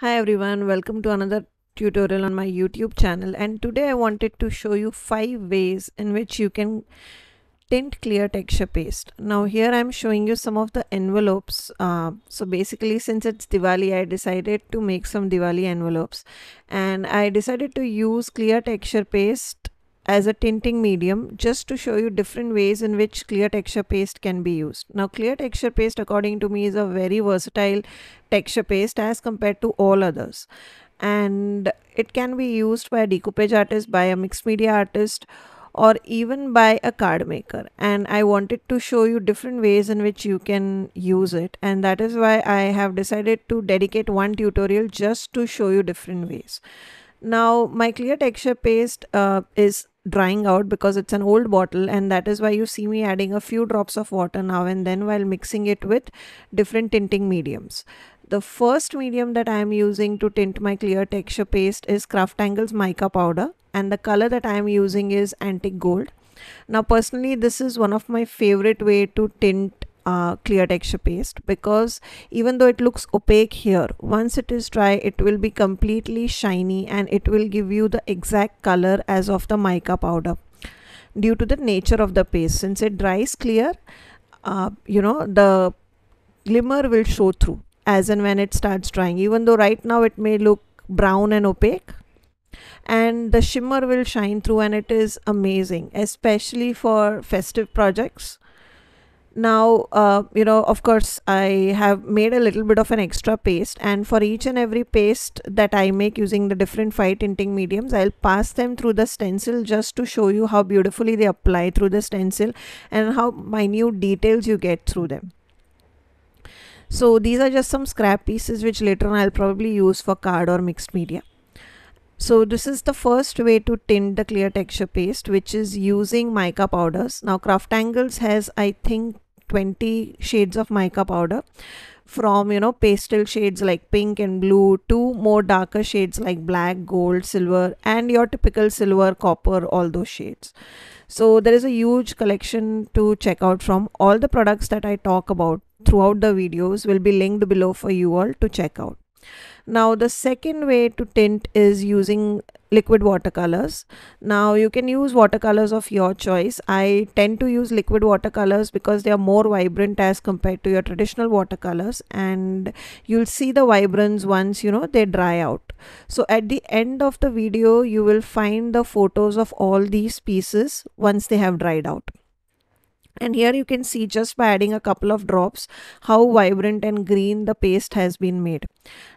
hi everyone welcome to another tutorial on my youtube channel and today i wanted to show you five ways in which you can tint clear texture paste now here i'm showing you some of the envelopes uh, so basically since it's diwali i decided to make some diwali envelopes and i decided to use clear texture paste as a tinting medium just to show you different ways in which clear texture paste can be used. Now clear texture paste according to me is a very versatile texture paste as compared to all others and it can be used by a decoupage artist, by a mixed media artist or even by a card maker and I wanted to show you different ways in which you can use it and that is why I have decided to dedicate one tutorial just to show you different ways. Now my clear texture paste uh, is drying out because it's an old bottle and that is why you see me adding a few drops of water now and then while mixing it with different tinting mediums. The first medium that I am using to tint my clear texture paste is Craft Angles mica powder and the color that I am using is antique gold. Now personally this is one of my favorite way to tint uh, clear texture paste because even though it looks opaque here once it is dry it will be completely shiny and it will give you the exact color as of the mica powder due to the nature of the paste since it dries clear uh, you know the glimmer will show through as and when it starts drying even though right now it may look brown and opaque and the shimmer will shine through and it is amazing especially for festive projects now uh, you know of course i have made a little bit of an extra paste and for each and every paste that i make using the different five tinting mediums i'll pass them through the stencil just to show you how beautifully they apply through the stencil and how minute details you get through them so these are just some scrap pieces which later on i'll probably use for card or mixed media so this is the first way to tint the clear texture paste which is using mica powders. Now Craftangles has I think 20 shades of mica powder from you know pastel shades like pink and blue to more darker shades like black, gold, silver and your typical silver, copper, all those shades. So there is a huge collection to check out from all the products that I talk about throughout the videos will be linked below for you all to check out. Now the second way to tint is using liquid watercolors. Now you can use watercolors of your choice. I tend to use liquid watercolors because they are more vibrant as compared to your traditional watercolors and you'll see the vibrance once you know they dry out. So at the end of the video you will find the photos of all these pieces once they have dried out and here you can see just by adding a couple of drops how vibrant and green the paste has been made.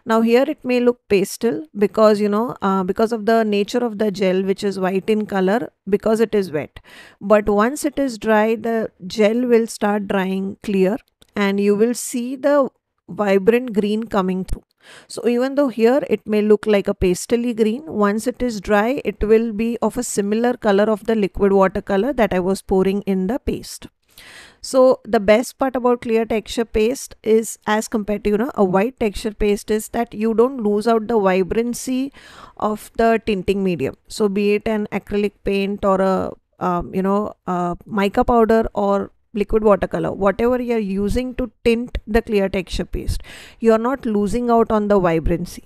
Now here it may look pastel because you know uh, because of the nature of the gel which is white in color because it is wet. But once it is dry the gel will start drying clear and you will see the vibrant green coming through. So even though here it may look like a pastely green, once it is dry, it will be of a similar color of the liquid watercolor that I was pouring in the paste. So the best part about clear texture paste is as compared to you know a white texture paste is that you don't lose out the vibrancy of the tinting medium. So be it an acrylic paint or a um, you know a mica powder or liquid watercolor whatever you're using to tint the clear texture paste you're not losing out on the vibrancy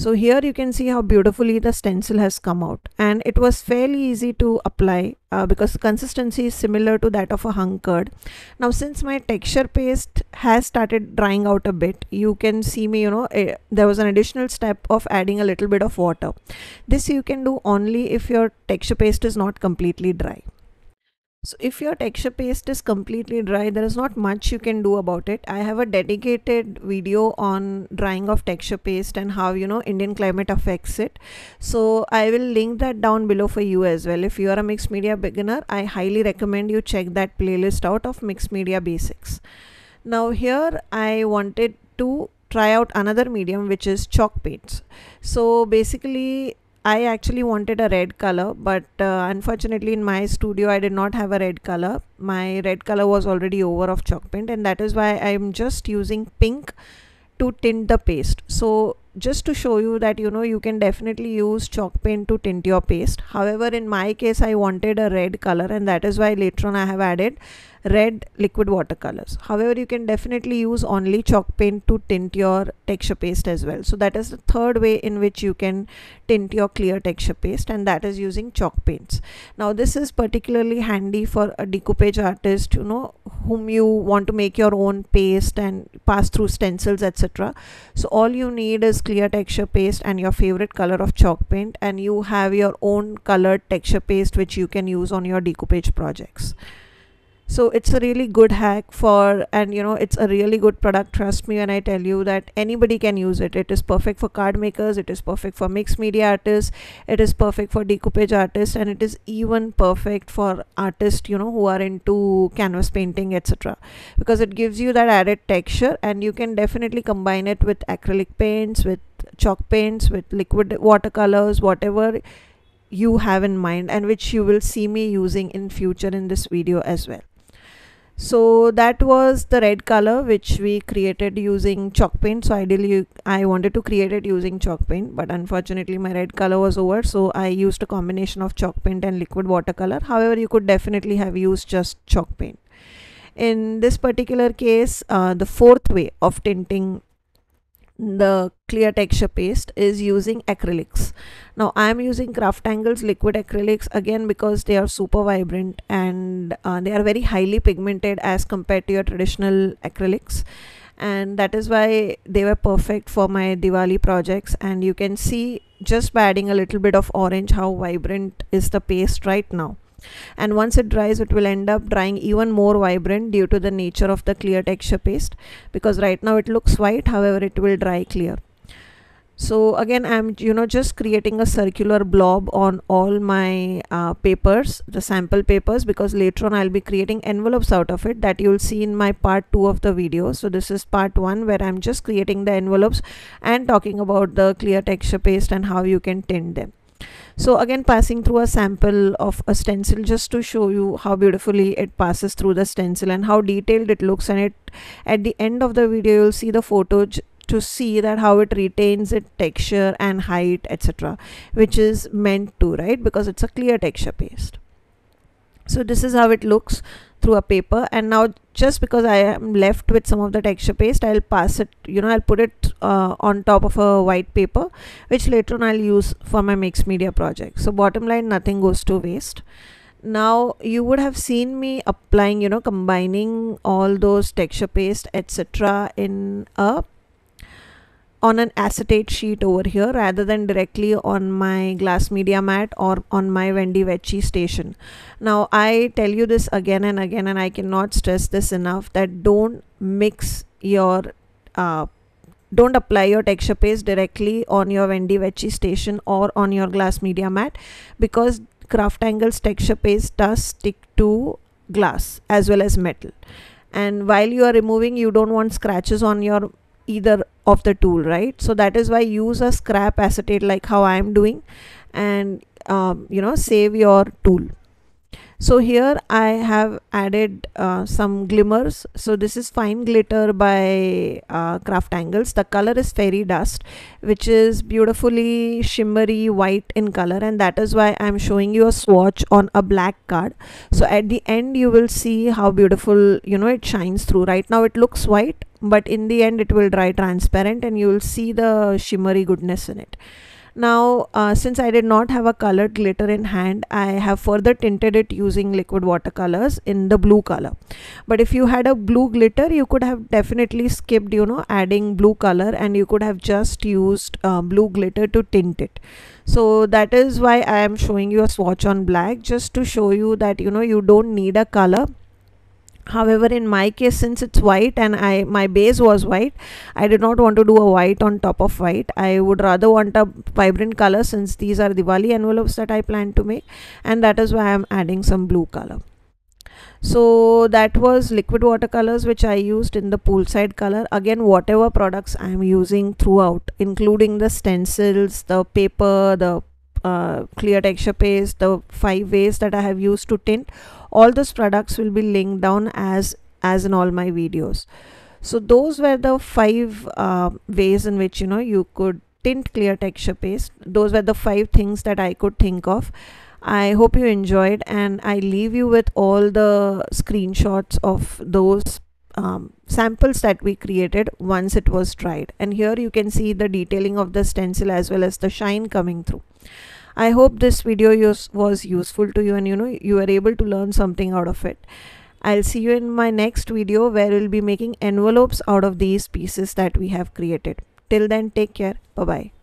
so here you can see how beautifully the stencil has come out and it was fairly easy to apply uh, because consistency is similar to that of a hung curd. Now since my texture paste has started drying out a bit, you can see me, you know, uh, there was an additional step of adding a little bit of water. This you can do only if your texture paste is not completely dry. So if your texture paste is completely dry, there is not much you can do about it. I have a dedicated video on drying of texture paste and how, you know, Indian climate affects it. So I will link that down below for you as well. If you are a mixed media beginner, I highly recommend you check that playlist out of mixed media basics. Now here I wanted to try out another medium which is chalk paints. So basically I actually wanted a red color but uh, unfortunately in my studio I did not have a red color. My red color was already over of chalk paint and that is why I'm just using pink to tint the paste. So just to show you that you know you can definitely use chalk paint to tint your paste. However in my case I wanted a red color and that is why later on I have added red liquid watercolors. However, you can definitely use only chalk paint to tint your texture paste as well. So that is the third way in which you can tint your clear texture paste and that is using chalk paints. Now this is particularly handy for a decoupage artist, you know, whom you want to make your own paste and pass through stencils, etc. So all you need is clear texture paste and your favorite color of chalk paint and you have your own colored texture paste which you can use on your decoupage projects so it's a really good hack for and you know it's a really good product trust me when i tell you that anybody can use it it is perfect for card makers it is perfect for mixed media artists it is perfect for decoupage artists and it is even perfect for artists you know who are into canvas painting etc because it gives you that added texture and you can definitely combine it with acrylic paints with chalk paints with liquid watercolors whatever you have in mind and which you will see me using in future in this video as well so that was the red color which we created using chalk paint so ideally i wanted to create it using chalk paint but unfortunately my red color was over so i used a combination of chalk paint and liquid watercolor however you could definitely have used just chalk paint in this particular case uh, the fourth way of tinting the clear texture paste is using acrylics now i am using craft angles liquid acrylics again because they are super vibrant and uh, they are very highly pigmented as compared to your traditional acrylics and that is why they were perfect for my Diwali projects and you can see just by adding a little bit of orange how vibrant is the paste right now and once it dries it will end up drying even more vibrant due to the nature of the clear texture paste because right now it looks white however it will dry clear so again i'm you know just creating a circular blob on all my uh, papers the sample papers because later on i'll be creating envelopes out of it that you'll see in my part two of the video so this is part one where i'm just creating the envelopes and talking about the clear texture paste and how you can tint them so again passing through a sample of a stencil just to show you how beautifully it passes through the stencil and how detailed it looks and it at the end of the video you'll see the photo to see that how it retains its texture and height etc which is meant to right because it's a clear texture paste so this is how it looks through a paper and now just because I am left with some of the texture paste I'll pass it you know I'll put it uh, on top of a white paper which later on I'll use for my mixed media project so bottom line nothing goes to waste now you would have seen me applying you know combining all those texture paste etc in a on an acetate sheet over here rather than directly on my glass media mat or on my Wendy Vecchi station. Now I tell you this again and again and I cannot stress this enough that don't mix your uh, don't apply your texture paste directly on your Wendy Vecchi station or on your glass media mat because craft angles texture paste does stick to glass as well as metal and while you are removing you don't want scratches on your either of the tool right so that is why use a scrap acetate like how i am doing and um, you know save your tool so here I have added uh, some glimmers so this is fine glitter by uh, craft angles the color is fairy dust which is beautifully shimmery white in color and that is why I'm showing you a swatch on a black card so at the end you will see how beautiful you know it shines through right now it looks white but in the end it will dry transparent and you will see the shimmery goodness in it now, uh, since I did not have a colored glitter in hand, I have further tinted it using liquid watercolors in the blue color. But if you had a blue glitter, you could have definitely skipped, you know, adding blue color and you could have just used uh, blue glitter to tint it. So that is why I am showing you a swatch on black just to show you that, you know, you don't need a color however in my case since it's white and I my base was white I did not want to do a white on top of white I would rather want a vibrant color since these are Diwali envelopes that I plan to make and that is why I'm adding some blue color so that was liquid watercolors which I used in the poolside color again whatever products I am using throughout including the stencils the paper the uh, clear texture paste the five ways that i have used to tint all those products will be linked down as as in all my videos so those were the five uh, ways in which you know you could tint clear texture paste those were the five things that i could think of I hope you enjoyed and I leave you with all the screenshots of those um, samples that we created once it was dried and here you can see the detailing of the stencil as well as the shine coming through. I hope this video use, was useful to you and you know you were able to learn something out of it. I'll see you in my next video where we'll be making envelopes out of these pieces that we have created. Till then take care. Bye bye.